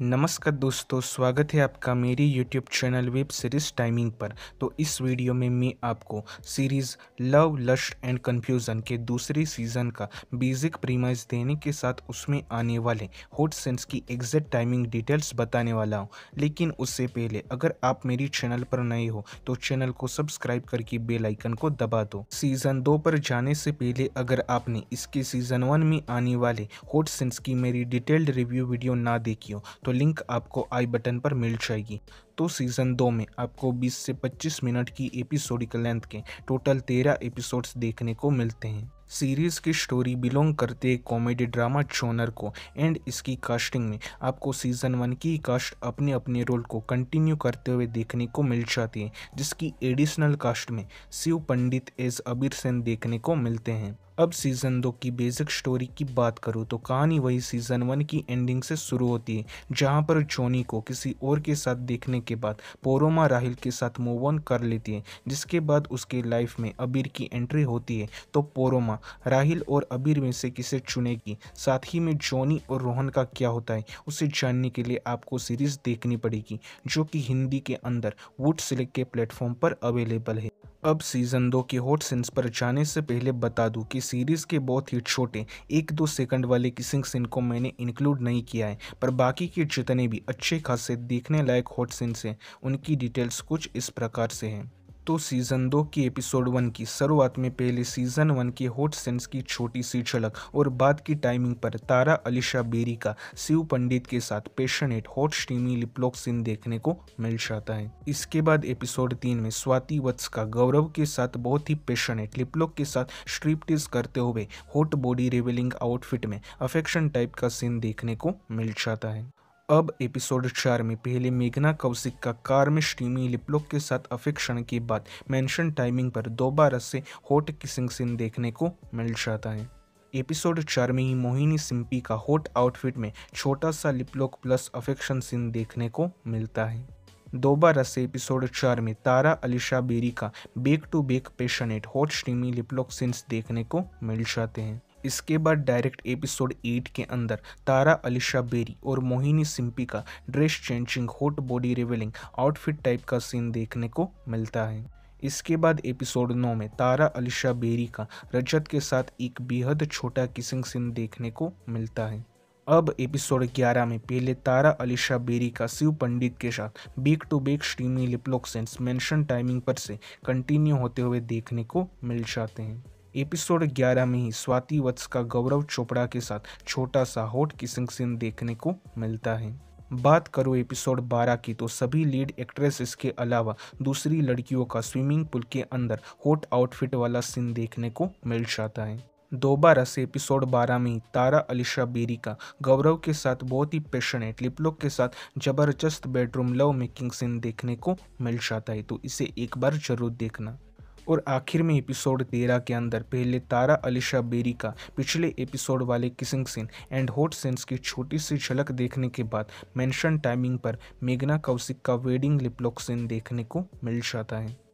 नमस्कार दोस्तों स्वागत है आपका मेरी YouTube channel web series timing पर तो इस वीडियो में मैं आपको series love lust and confusion के दूसरे सीज़न का बेसिक प्रीमाइज देने के साथ उसमें आने वाले हॉट सेंस की एग्जैक्ट टाइमिंग डिटेल्स बताने वाला हूँ लेकिन उससे पहले अगर आप मेरी चैनल पर नए हो तो चैनल को सब्सक्राइब करके बेलाइकन को दबा दो सीज़न दो पर जाने से पहले अगर आपने इसके सीज़न वन में आने वाले हॉट सेंस की मेरी डिटेल्ड रिव्यू वीडियो ना देखी हो तो तो लिंक आपको आई बटन पर मिल जाएगी तो सीज़न दो में आपको 20 से 25 मिनट की एपिसोडिक लेंथ के टोटल 13 एपिसोड्स देखने को मिलते हैं सीरीज़ की स्टोरी बिलोंग करते कॉमेडी ड्रामा चोनर को एंड इसकी कास्टिंग में आपको सीज़न वन की कास्ट अपने अपने रोल को कंटिन्यू करते हुए देखने को मिल जाती है जिसकी एडिशनल कास्ट में शिव पंडित एज अबीर सेन देखने को मिलते हैं अब सीज़न दो की बेसिक स्टोरी की बात करूँ तो कहानी वही सीज़न वन की एंडिंग से शुरू होती है जहाँ पर जोनी को किसी और के साथ देखने के बाद पोरोमा राहिल के साथ मूव ऑन कर लेती है जिसके बाद उसके लाइफ में अबीर की एंट्री होती है तो पोरोमा राहिल और अबीर में से किसे चुनेगी साथ ही में जोनी और रोहन का क्या होता है उसे जानने के लिए आपको सीरीज़ देखनी पड़ेगी जो कि हिंदी के अंदर वुड सिलेक्ट के प्लेटफॉर्म पर अवेलेबल है अब सीज़न दो के हॉट सीन्स पर जाने से पहले बता दूं कि सीरीज़ के बहुत ही छोटे एक दो सेकंड वाले किसिंग सीन को मैंने इंक्लूड नहीं किया है पर बाकी के जितने भी अच्छे खासे देखने लायक हॉट सीन्स हैं उनकी डिटेल्स कुछ इस प्रकार से हैं तो सीज़न दो की एपिसोड वन की शुरुआत में पहले सीज़न वन के हॉट सेंस की छोटी सी झलक और बाद की टाइमिंग पर तारा अलीशा बेरी का शिव पंडित के साथ passionate hot steamy liplock scene देखने को मिल जाता है इसके बाद एपिसोड तीन में स्वाति वत्स का गौरव के साथ बहुत ही पेशनेट लिपलॉक के साथ स्ट्रिप्टिज करते हुए हॉट बॉडी रिवेलिंग आउटफिट में अफेक्शन टाइप का सीन देखने को मिल जाता है अब एपिसोड चार में पहले मेघना कौशिक का कार्मिश टीमी लिपलोक के साथ अफेक्शन के बाद मेंशन टाइमिंग पर दोबारा से हॉट किसिंग सीन देखने को मिल जाता है एपिसोड चार में ही मोहिनी सिंपी का हॉट आउटफिट में छोटा सा लिपलॉक प्लस अफेक्शन सीन देखने को मिलता है दोबारा से एपिसोड चार में तारा अलीशा बेरी का back to back passionate hot steamy liplock scenes देखने को मिल जाते हैं इसके बाद डायरेक्ट एपिसोड एट के अंदर तारा अलिशा बेरी और मोहिनी सिंपी का dress changing hot body revealing outfit type का सीन देखने को मिलता है इसके बाद एपिसोड नौ में तारा अलिशा बेरी का रजत के साथ एक बेहद छोटा किसिंग सीन देखने को मिलता है अब एपिसोड 11 में पहले तारा अलिशा बेरी का शिव पंडित के साथ back to back steamy liplock scenes mention timing पर से कंटिन्यू होते हुए देखने को मिल जाते हैं एपिसोड 11 में ही स्वाति वत्स का गौरव चोपड़ा के साथ छोटा सा होट किसिंग सीन देखने को मिलता है बात करो एपिसोड 12 की तो सभी लीड एक्ट्रेसेस के अलावा दूसरी लड़कियों का स्विमिंग पूल के अंदर होट आउटफिट वाला सीन देखने को मिल जाता है दोबारा से एपिसोड 12 में तारा अलीशा बेरी का गौरव के साथ बहुत ही पैशनेट लिपलोक के साथ जबरदस्त बेडरूम लव मेकिंग सीन देखने को मिल जाता है तो इसे एक बार जरूर देखना और आखिर में एपिसोड तेरह के अंदर पहले तारा अलीशा बेरी का पिछले एपिसोड वाले kissing scene and hot scenes की छोटी सी झलक देखने के बाद मेंशन टाइमिंग पर मेघना कौशिक का वेडिंग लिपलॉक सीन देखने को मिल जाता है